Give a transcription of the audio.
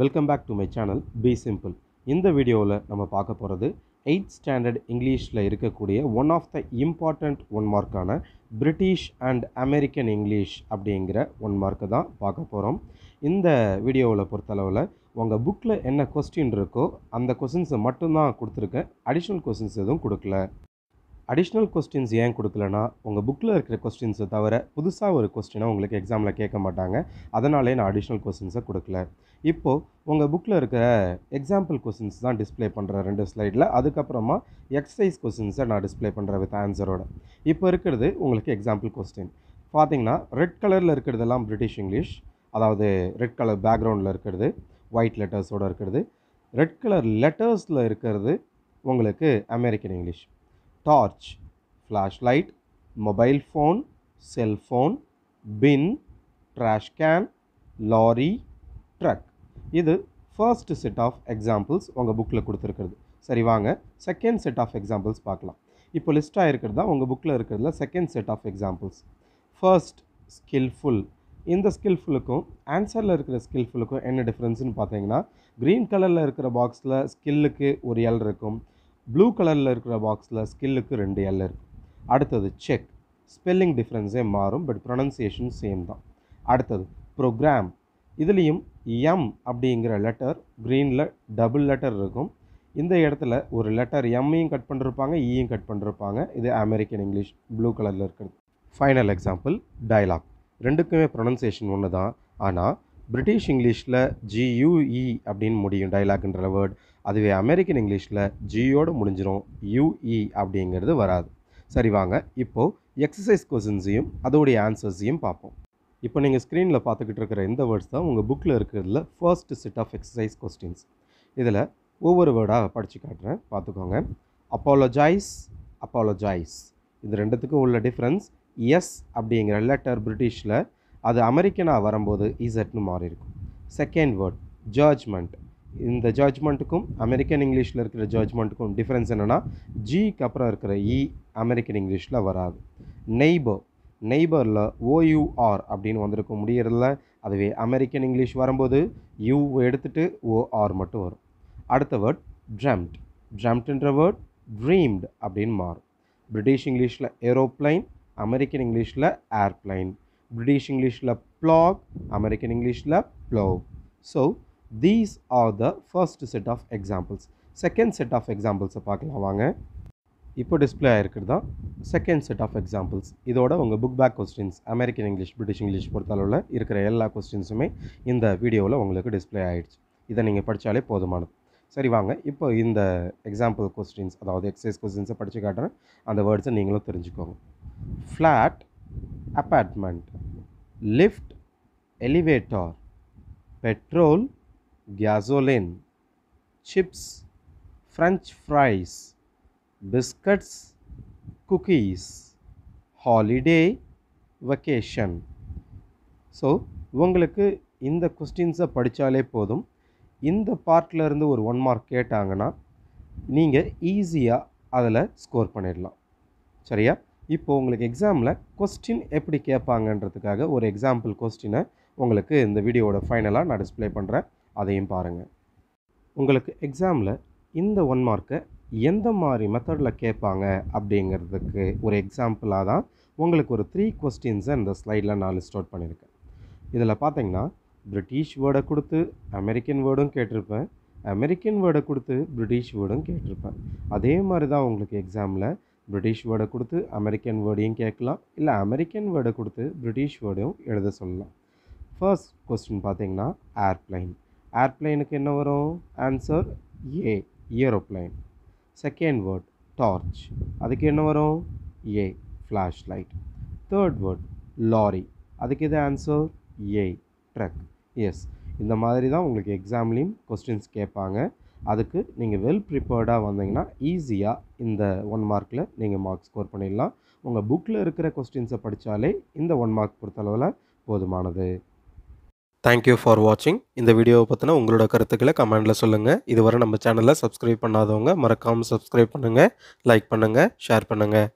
welcome back to my channel be simple இந்த வீடியோவில் நம்ம பார்க்க போகிறது எயிட் ஸ்டாண்டர்ட் இங்கிலீஷில் இருக்கக்கூடிய one of the important one மார்க்கான பிரிட்டிஷ் அண்ட் அமெரிக்கன் இங்கிலீஷ் அப்படிங்கிற ஒன் மார்க்கு தான் பார்க்க போகிறோம் இந்த வீடியோவில் பொறுத்தளவில் உங்கள் புக்கில் என்ன கொஸ்டின் இருக்கோ அந்த கொஸ்டின்ஸை மட்டும்தான் கொடுத்துருக்கேன் அடிஷ்னல் கொஸ்டின்ஸ் எதுவும் கொடுக்கல அடிஷ்னல் கொஸ்டின்ஸ் ஏன் கொடுக்கலனா உங்கள் புக்கில் இருக்கிற கொஸ்டின்ஸை தவிர புதுசாக ஒரு கொஸ்டினை உங்களுக்கு எக்ஸாமில் கேட்க மாட்டாங்க அதனாலே நான் அடிஷ்னல் கொஸ்டின்ஸை கொடுக்கல இப்போது உங்கள் புக்கில் இருக்கிற எக்ஸாம்பிள் கொஸ்டின்ஸ் தான் டிஸ்பிளே பண்ணுற ரெண்டு ஸ்லைடில் அதுக்கப்புறமா எக்ஸசைஸ் கொஸ்டின்ஸை நான் டிஸ்பிளே பண்ணுற வித் ஆன்சரோட இப்போ இருக்கிறது உங்களுக்கு எக்ஸாம்பிள் கொஸ்டின் பார்த்தீங்கன்னா ரெட் கலரில் இருக்கிறதெல்லாம் பிரிட்டிஷ் இங்கிலீஷ் அதாவது ரெட் கலர் பேக்ரவுண்டில் இருக்கிறது ஒயிட் லெட்டர்ஸோடு இருக்கிறது ரெட் கலர் லெட்டர்ஸில் இருக்கிறது உங்களுக்கு American English torch flashlight mobile phone cellphone bin trash can lorry truck இது ஃபர்ஸ்ட் செட் ஆஃப் எக்ஸாம்பிள்ஸ் உங்கள் புக்கில் கொடுத்துருக்குறது சரி வாங்க செகண்ட் செட் ஆஃப் எக்ஸாம்பிள்ஸ் பார்க்கலாம் இப்போ லிஸ்ட்டாக இருக்கிறது தான் உங்கள் புக்கில் இருக்கிறதுல second set of examples first skilful இந்த ஸ்கில்ஃபுல்லுக்கும் ஆன்சரில் இருக்கிற ஸ்கில்ஃபுல்லுக்கும் என்ன டிஃப்ரென்ஸ்னு பார்த்தீங்கன்னா க்ரீன் கலரில் இருக்கிற பாக்ஸில் ஸ்கில்லுக்கு ஒரு எல் இருக்கும் ப்ளூ கலரில் இருக்கிற பாக்ஸில் ஸ்கில்லுக்கு ரெண்டு எல் இருக்குது அடுத்தது செக் ஸ்பெல்லிங் டிஃப்ரென்ஸே மாறும் பட் ப்ரொனன்சியேஷன் சேம் தான் அடுத்தது ப்ரோக்ராம் இதுலேயும் எம் அப்படிங்கிற லெட்டர் க்ரீனில் டபுள் லெட்டர் இருக்கும் இந்த இடத்துல ஒரு லெட்டர் எம்மையும் கட் பண்ணிருப்பாங்க ஈயும் e கட் பண்ணிருப்பாங்க இது அமெரிக்கன் இங்கிலீஷ் ப்ளூ கலரில் இருக்கிறது ஃபைனல் எக்ஸாம்பிள் டைலாக் ரெண்டுக்குமே ப்ரொனன்சியேஷன் ஒன்று தான் ஆனால் பிரிட்டிஷ் இங்கிலீஷில் ஜியூஇ அப்படின்னு முடியும் டைலாக்ன்ற வேர்ட் அதுவே அமெரிக்கன் இங்கிலீஷில் ஜியோடு முடிஞ்சிடும் யூஇ e அப்படிங்கிறது வராது சரி வாங்க இப்போது எக்ஸசைஸ் கொஸ்டின்ஸையும் அதோடைய ஆன்சர்ஸையும் பார்ப்போம் இப்போ நீங்கள் ஸ்க்ரீனில் பார்த்துக்கிட்டு இருக்கிற இந்த வேர்ட்ஸ் தான் உங்கள் புக்கில் இருக்கிறதுல first set of exercise questions இதில் ஒவ்வொரு வேர்டாக படித்து காட்டுறேன் பார்த்துக்கோங்க அப்பாலஜைஸ் அப்பாலஜாய்ஸ் இது ரெண்டுத்துக்கும் உள்ள டிஃப்ரென்ஸ் எஸ் அப்படிங்கிற லெட்டர் பிரிட்டிஷில் அது அமெரிக்கனாக வரும்போது இசட்னு மாறி இருக்கும் செகண்ட் வேர்ட் ஜட்ஜ்மெண்ட் இந்த ஜட்ஜ்மெண்ட்டுக்கும் அமெரிக்கன் இங்கிலீஷில் இருக்கிற ஜட்ஜ்மெண்ட்டுக்கும் டிஃப்ரென்ஸ் என்னென்னா ஜிக்கு அப்புறம் இருக்கிற இ அமெரிக்கன் இங்கிலீஷில் வராது நெய்பர் நெய்பரில் ஓயூஆர் அப்படின்னு வந்திருக்க முடியறதில்ல அதுவே அமெரிக்கன் இங்கிலீஷ் வரும்போது யூ எடுத்துகிட்டு ஓஆர் மட்டும் வரும் அடுத்த வேர்ட் ட்ரம்ட் ட்ரம்ட்ன்ற வேர்ட் ட்ரீம்ட் அப்படின்னு மாறும் பிரிட்டிஷ் இங்கிலீஷில் ஏரோப்ளைன் அமெரிக்கன் இங்கிலீஷில் ஏர்ப்ளைன் பிரிட்டிஷ் இங்கிலீஷில் ப்ளாக் அமெரிக்கன் இங்கிலீஷில் plow so these are the first set of examples second set of எக்ஸாம்பிள்ஸை பார்க்கலாம் வாங்க இப்போ டிஸ்பிளே ஆகிருக்கிறது தான் செகண்ட் செட் ஆஃப் எக்ஸாம்பிள்ஸ் இதோட உங்கள் book back questions American English British English பொறுத்தளவில் இருக்கிற எல்லா கொஸ்டின்ஸுமே இந்த வீடியோவில் உங்களுக்கு டிஸ்பிளே ஆகிடுச்சு இதை நீங்கள் படித்தாலே போதுமானது சரி வாங்க இப்போ இந்த எக்ஸாம்பிள் கொஸ்டின்ஸ் அதாவது எக்ஸசைஸ் கொஸ்டின்ஸை படித்து காட்டுறேன் அந்த வேர்ட்ஸை நீங்களும் தெரிஞ்சுக்கோங்க flat apartment lift elevator petrol gasoline chips French fries biscuits cookies holiday vacation so உங்களுக்கு இந்த கொஸ்டின்ஸை படித்தாலே போதும் இந்த பார்ட்லேருந்து ஒரு ஒன் மார்க் கேட்டாங்கன்னா நீங்கள் ஈஸியாக அதில் ஸ்கோர் பண்ணிடலாம் சரியா இப்போ உங்களுக்கு எக்ஸாமில் கொஸ்டின் எப்படி கேட்பாங்கன்றதுக்காக ஒரு எக்ஸாம்பிள் கொஸ்டினை உங்களுக்கு இந்த வீடியோவோட ஃபைனலாக நான் டிஸ்பிளே பண்ணுறேன் அதையும் பாருங்கள் உங்களுக்கு எக்ஸாமில் இந்த ஒன் மார்க்கை எந்த மாதிரி மெத்தடில் கேட்பாங்க அப்படிங்கிறதுக்கு ஒரு எக்ஸாம்பிளாக தான் உங்களுக்கு ஒரு த்ரீ கொஸ்டின்ஸை இந்த ஸ்லைடில் நான் லிஸ்ட் அவுட் பண்ணியிருக்கேன் இதில் பார்த்தீங்கன்னா பிரிட்டிஷ் வேர்டை கொடுத்து அமெரிக்கன் வேர்டும் கேட்டிருப்பேன் அமெரிக்கன் வேர்டை கொடுத்து பிரிட்டிஷ் வேர்டும் கேட்டிருப்பேன் அதே மாதிரி தான் உங்களுக்கு எக்ஸாமில் பிரிட்டிஷ் வேர்டை கொடுத்து அமெரிக்கன் வேர்டையும் கேட்கலாம் இல்லை அமெரிக்கன் வேர்டை கொடுத்து பிரிட்டிஷ் வேர்டையும் எழுத சொல்லலாம் ஃபர்ஸ்ட் கொஸ்டின் பார்த்தீங்கன்னா ஏர்ப்ளைன் ஏர்ப்ளைனுக்கு என்ன வரும் answer A aeroplane second word torch அதுக்கு என்ன வரும் A flashlight third word lorry அதுக்கு எது ஆன்சர் ஏ ட்ரக் எஸ் இந்த மாதிரி தான் உங்களுக்கு எக்ஸாம்லேயும் கொஸ்டின்ஸ் கேட்பாங்க அதுக்கு நீங்கள் வெல் ப்ரிப்பேர்டாக வந்தீங்கன்னா ஈஸியாக இந்த ஒன் மார்க்கில் நீங்கள் மார்க் ஸ்கோர் பண்ணிடலாம் உங்கள் புக்கில் இருக்கிற கொஸ்டின்ஸை படித்தாலே இந்த ஒன் மார்க் பொறுத்தளவில் போதுமானது தேங்க்யூ ஃபார் வாட்சிங் இந்த வீடியோவை பற்றின உங்களோட கருத்துக்களை கமெண்டில் சொல்லுங்கள் இதுவரை நம்ம சேனலை சப்ஸ்கிரைப் பண்ணாதவங்க மறக்காமல் சப்ஸ்கிரைப் பண்ணுங்கள் லைக் பண்ணுங்கள் ஷேர் பண்ணுங்கள்